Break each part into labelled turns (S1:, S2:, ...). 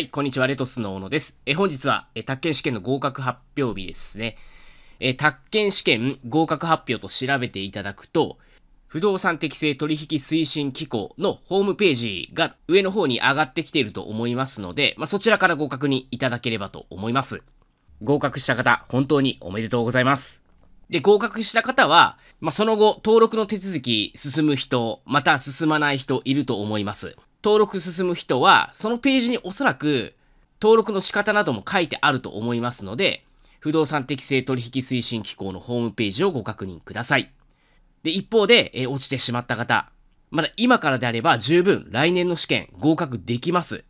S1: はい、こんにちは、レトスの小野です。え本日は、え宅建試験の合格発表日ですね。え宅建試験合格発表と調べていただくと、不動産適正取引推進機構のホームページが上の方に上がってきていると思いますので、まあ、そちらから合格にいただければと思います。合格した方、本当におめでとうございます。で、合格した方は、まあ、その後、登録の手続き進む人、また進まない人いると思います。登録進む人は、そのページにおそらく登録の仕方なども書いてあると思いますので、不動産適正取引推進機構のホームページをご確認ください。で、一方で、え落ちてしまった方、まだ今からであれば十分来年の試験合格できます。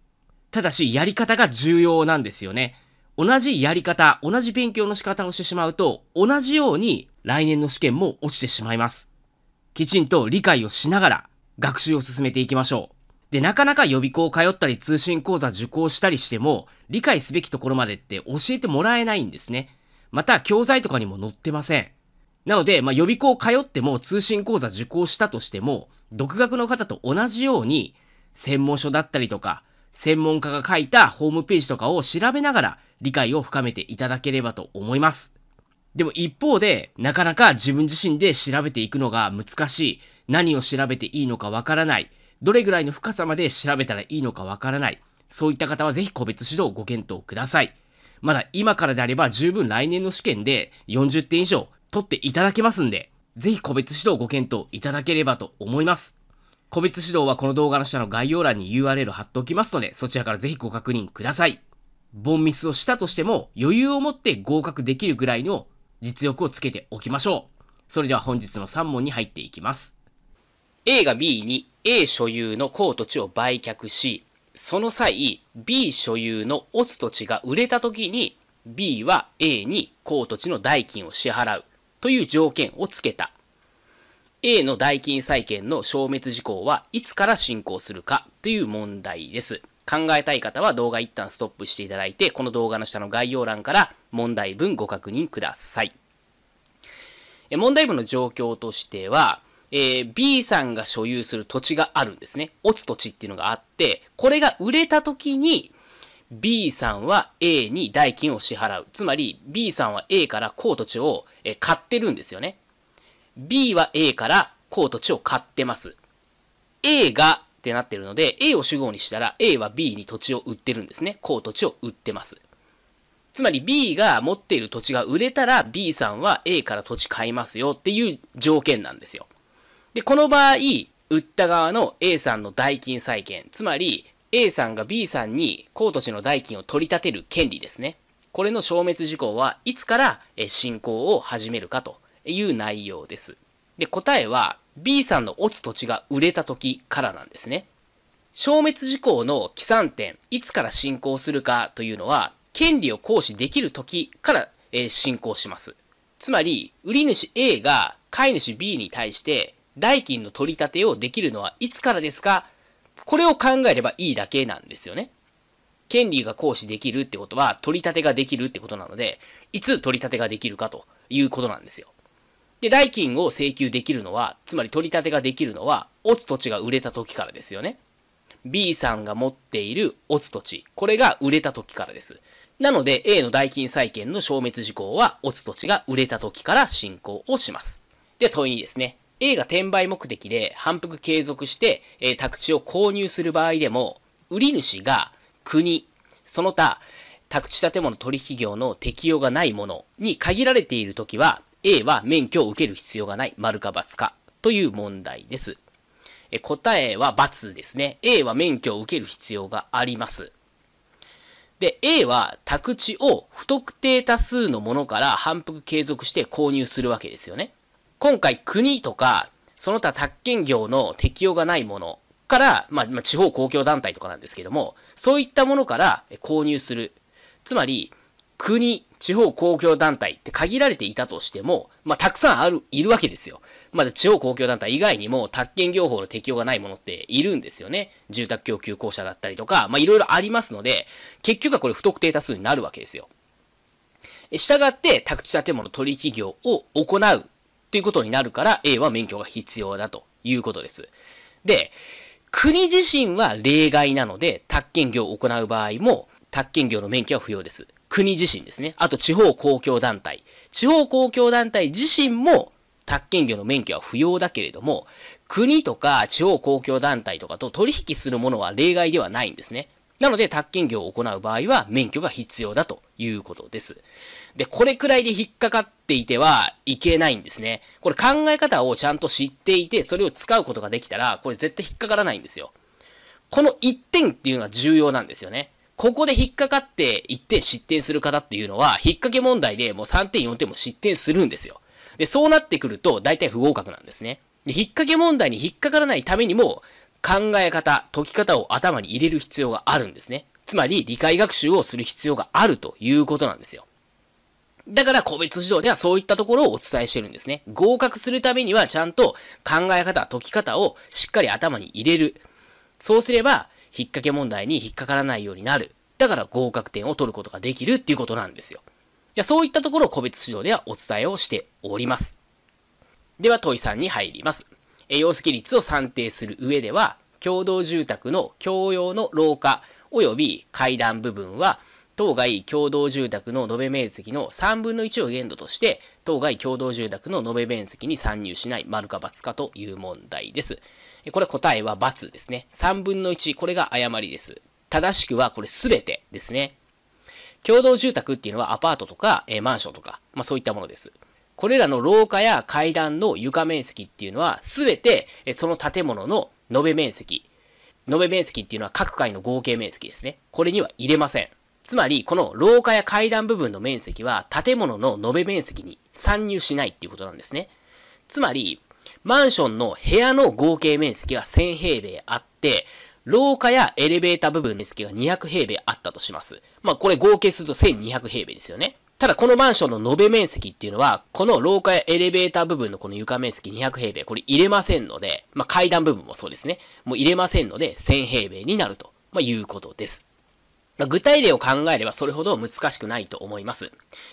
S1: ただし、やり方が重要なんですよね。同じやり方、同じ勉強の仕方をしてしまうと、同じように来年の試験も落ちてしまいます。きちんと理解をしながら学習を進めていきましょう。で、なかなか予備校を通ったり通信講座受講したりしても、理解すべきところまでって教えてもらえないんですね。また、教材とかにも載ってません。なので、まあ、予備校通っても通信講座受講したとしても、独学の方と同じように、専門書だったりとか、専門家が書いたホームページとかを調べながら理解を深めていただければと思います。でも一方で、なかなか自分自身で調べていくのが難しい、何を調べていいのかわからない、どれぐらいの深さまで調べたらいいのかわからない。そういった方はぜひ個別指導をご検討ください。まだ今からであれば十分来年の試験で40点以上取っていただけますんで、ぜひ個別指導をご検討いただければと思います。個別指導はこの動画の下の概要欄に URL 貼っておきますので、そちらからぜひご確認ください。ボンミスをしたとしても余裕を持って合格できるぐらいの実力をつけておきましょう。それでは本日の3問に入っていきます。A が B に A 所有の高土地を売却し、その際、B 所有のオツ土地が売れた時に、B は A に高土地の代金を支払うという条件を付けた。A の代金債権の消滅事項はいつから進行するかという問題です。考えたい方は動画一旦ストップしていただいて、この動画の下の概要欄から問題文ご確認ください。問題文の状況としては、えー、B さんが所有する土地があるんですね。落つ土地っていうのがあって、これが売れた時に、B さんは A に代金を支払う。つまり B さんは A から高土地を買ってるんですよね。B は A から高土地を買ってます。A がってなってるので、A を主語にしたら A は B に土地を売ってるんですね。高土地を売ってます。つまり B が持っている土地が売れたら B さんは A から土地買いますよっていう条件なんですよ。で、この場合、売った側の A さんの代金債権、つまり A さんが B さんに高土地の代金を取り立てる権利ですね。これの消滅事項はいつから進行を始めるかという内容です。で、答えは B さんの落ち土地が売れた時からなんですね。消滅事項の起算点、いつから進行するかというのは、権利を行使できる時から進行します。つまり、売り主 A が買い主 B に対して代金の取り立てをできるのはいつからですかこれを考えればいいだけなんですよね。権利が行使できるってことは、取り立てができるってことなので、いつ取り立てができるかということなんですよ。で、代金を請求できるのは、つまり取り立てができるのは、オツ土地が売れた時からですよね。B さんが持っているオツ土地、これが売れた時からです。なので A の代金債権の消滅事項は、オツ土地が売れた時から進行をします。で、問いにですね、A が転売目的で反復継続して、えー、宅地を購入する場合でも、売り主が国、その他、宅地建物取引業の適用がないものに限られているときは、A は免許を受ける必要がない丸か×かという問題です。え答えは×ですね。A は免許を受ける必要があります。で、A は宅地を不特定多数のものから反復継続して購入するわけですよね。今回国とか、その他宅建業の適用がないものから、まあ、まあ、地方公共団体とかなんですけども、そういったものから購入する。つまり、国、地方公共団体って限られていたとしても、まあ、たくさんある、いるわけですよ。まだ地方公共団体以外にも、宅建業法の適用がないものっているんですよね。住宅供給公社だったりとか、まあ、いろいろありますので、結局はこれ不特定多数になるわけですよ。したがって、宅地建物取引業を行うっていうことになるから A は免許が必要だということです。で、国自身は例外なので、宅建業を行う場合も、宅建業の免許は不要です。国自身ですね。あと地方公共団体。地方公共団体自身も宅建業の免許は不要だけれども、国とか地方公共団体とかと取引するものは例外ではないんですね。なので、宅建業を行う場合は免許が必要だということです。で、これくらいで引っかかっていてはいけないんですね。これ考え方をちゃんと知っていて、それを使うことができたら、これ絶対引っかからないんですよ。この1点っていうのは重要なんですよね。ここで引っかかって1点失点する方っていうのは、引っ掛け問題でもう3点4点も失点するんですよ。で、そうなってくると、大体不合格なんですね。で、引っ掛け問題に引っかからないためにも、考え方、解き方を頭に入れる必要があるんですね。つまり、理解学習をする必要があるということなんですよ。だから個別指導ではそういったところをお伝えしてるんですね。合格するためにはちゃんと考え方、解き方をしっかり頭に入れる。そうすれば、引っ掛け問題に引っかからないようになる。だから合格点を取ることができるっていうことなんですよ。いや、そういったところを個別指導ではお伝えをしております。では、問いさんに入ります。栄養積率を算定する上では、共同住宅の共用の廊下及び階段部分は当該共同住宅の延べ面積の3分の1を限度として、当該共同住宅の延べ面積に参入しない、丸か×かという問題です。これ答えは×ですね。3分の1、これが誤りです。正しくはこれ全てですね。共同住宅っていうのはアパートとか、えマンションとか、まあそういったものです。これらの廊下や階段の床面積っていうのは全てその建物の延べ面積。延べ面積っていうのは各階の合計面積ですね。これには入れません。つまり、この廊下や階段部分の面積は建物の延べ面積に参入しないっていうことなんですね。つまり、マンションの部屋の合計面積が1000平米あって、廊下やエレベーター部分の面積が200平米あったとします。まあこれ合計すると1200平米ですよね。ただこのマンションの延べ面積っていうのは、この廊下やエレベーター部分のこの床面積200平米、これ入れませんので、まあ階段部分もそうですね。もう入れませんので1000平米になると、まあ、いうことです。具体例を考えればそれほど難しくないと思います。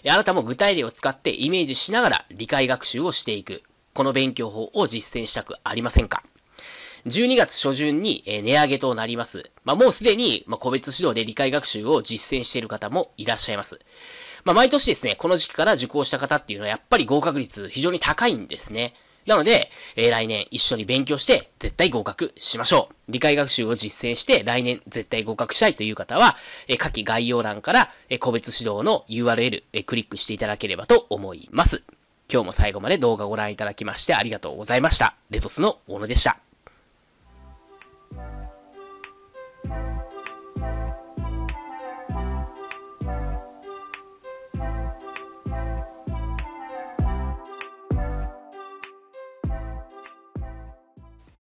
S1: あなたも具体例を使ってイメージしながら理解学習をしていく。この勉強法を実践したくありませんか12月初旬に値上げとなります。まあ、もうすでに個別指導で理解学習を実践している方もいらっしゃいます。まあ、毎年ですね、この時期から受講した方っていうのはやっぱり合格率非常に高いんですね。なので、えー、来年一緒に勉強して絶対合格しましょう。理解学習を実践して来年絶対合格したいという方は、えー、下記概要欄から、えー、個別指導の URL、えー、クリックしていただければと思います。今日も最後まで動画をご覧いただきましてありがとうございました。レトスの小野でした。